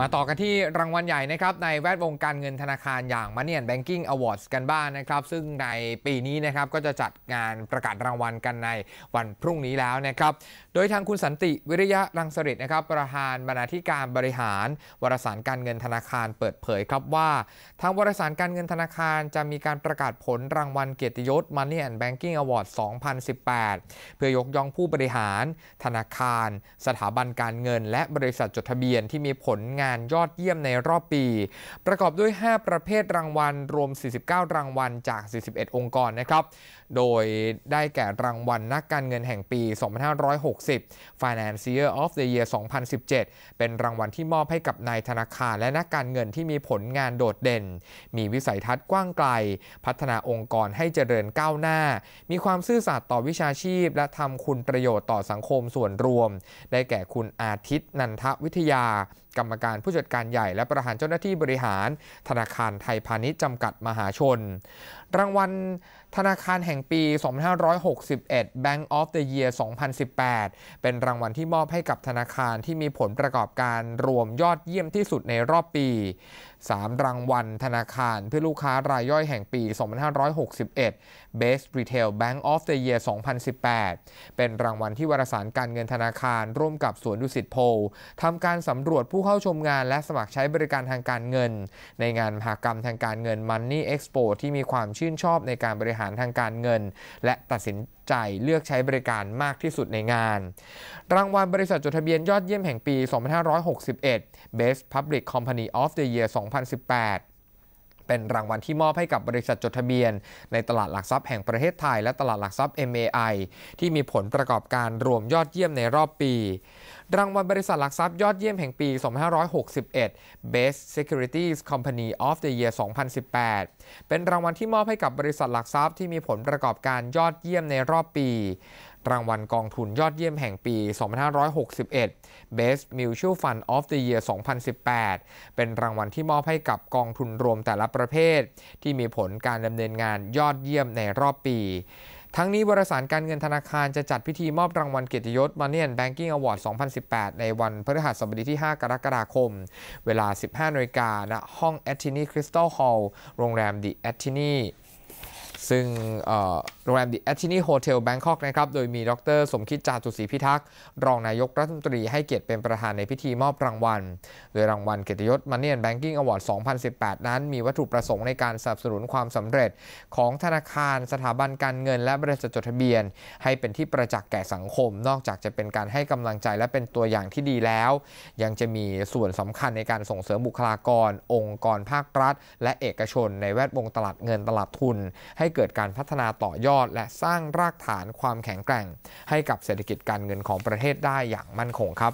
มาต่อกันที่รางวัลใหญ่นะครับในแวดวงการเงินธนาคารอย่างมันเนียนแบงกิ้งอวอร์ดกันบ้างนนะครับ ซึ่งในปีนี้นะครับก็จะจัดงานประกาศรางวัลกันในวันพรุ่งนี้แล้วนะครับโดยทางคุณสันติวิริยะรังสฤษนะครับประธานบรรณาธิการบริหาร วารสารการเงินธนาคารเปิดเผยครับว่าทางวารสารการเงินธนาคารจะมีการประกาศผลรางวัลเกียรติยศมันเนียนแบงกิ้งอวอร์ด2018 เพื่อยกย่องผู้บริหารธนาคาร สถาบันการเงิน และบริษัทจดทะเบียนที่มีผลงานานยอดเยี่ยมในรอบปี ประกอบด้วย 5 ประเภทรางวัล รวม 49 รางวัลจาก 41 องค์กรนะครับ โดยได้แก่ รางวัลนักการเงินแห่งปี 2560 Financier of the Year 2017 เป็นรางวัลที่มอบให้กับนายธนาคาร และนักการเงินที่มีผลงานโดดเด่น มีวิสัยทัศน์กว้างไกล พัฒนาองค์กรให้เจริญก้าวหน้า มีความซื่อสัตย์ต่อวิชาชีพ และทำคุณประโยชน์ต่อสังคมส่วนรวม ได้แก่ คุณอาทิตย์ นันทวิทยากรรมการผู้จัดการใหญ่และประธานเจ้าหน้าที่บริหาร ธนาคารไทยพาณิชย์จำกัดมหาชน รางวัลธนาคารแห่งปี 2561 Bank of the Year 2018 เป็นรางวัลที่มอบให้กับธนาคารที่มีผลประกอบการรวมยอดเยี่ยมที่สุดในรอบปี 3 รางวัลธนาคารเพื่อลูกค้ารายย่อยแห่งปี 2561 Best Retail Bank of the Year 2018 เป็นรางวัลที่วารสารการเงินธนาคารร่วมกับสวนดุสิตโพลทำการสำรวจผู้เข้าชมงานและสมัครใช้บริการทางการเงินในงานมหกรรมทางการเงิน Money Expo ที่มีความชื่นชอบในการบริหารารทางการเงิน และตัดสินใจเลือกใช้บริการมากที่สุดในงาน รางวัลบริษัทจดทะเบียนยอดเยี่ยมแห่งปี 2561 Best Public Company of the Year 2018เป็นรางวัลที่มอบให้กับบริษัทจดทะเบียนในตลาด หลักทรัพย์แห่งประเทศไทยและตลาดหลักทรัพย์ MAI ที่มีผลประกอบการรวมยอดเยี่ยมในรอบปี รางวัลบริษัท หลักทรัพย์ยอดเยี่ยมแห่งปี 2561 Best Securities Company of the Year 2018 เป็นรางวัลที่มอบให้กับบริษัทหลักทรัพย์ที่มีผลประกอบการยอดเยี่ยมในรอบปีรางวัลกองทุนยอดเยี่ยมแห่งปี 2561 Best Mutual Fund of the Year 2018 เป็นรางวัลที่มอบให้กับกองทุนรวมแต่ละประเภท ที่มีผลการดำเนินงานยอดเยี่ยมในรอบปี ทั้งนี้บริษัทการเงินธนาคารจะจัดพิธีมอบรางวัลเกียรติยศ Money ยนแ Banking Award 2018 ในวันพฤหัสบดีที่ 5 กรกฎาคม เวลา 15นาฬิกา ณห้อง a t t i n ี y Crystal Hall โรงแรม The a t t i n ี y ซึ่งโรงแรมดิแอตตินีโฮเทลแบงคอกนะครับ โดยมีดร สมคิดจาตุศรีพิทักษ์รองนายกรัฐมนตรีให้เกียรติเป็นประธานในพิธีมอบรางวัล โดยรางวัลเกียรติยศมันเนียนแบงกิ้งอวอร์ด2018 นั้น มีวัตถุประสงค์ในการสนับสนุนความสำเร็จ ของธนาคาร สถาบันการเงินและบริษัทจดทะเบียน ให้เป็นที่ประจักษ์แก่สังคม นอกจากจะเป็นการให้กำลังใจและเป็นตัวอย่างที่ดีแล้ว ยังจะมีส่วนสำคัญในการส่งเสริมบุคลากร องค์กรภาครัฐ และเอกชนในแวดวงตลาดเงินตลาดทุนให้เกิดการพัฒนาต่อยอดและสร้างรากฐานความแข็งแกร่ง ให้กับเศรษฐกิจการเงินของประเทศได้อย่างมั่นคงครับ